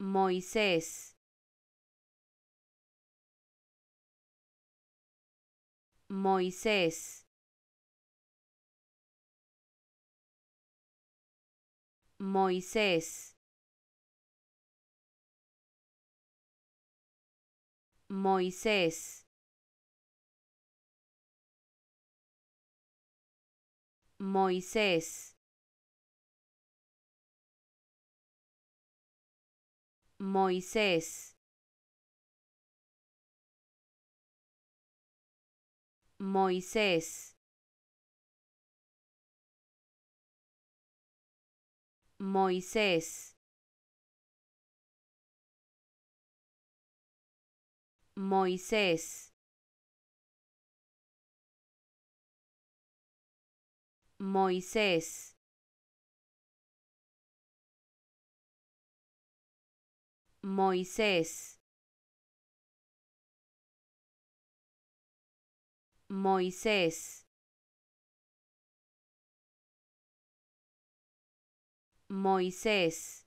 Moisés. Moisés. Moisés. Moisés. Moisés. Moisés. Moisés. Moisés. Moisés. Moisés. Moisés Moisés Moisés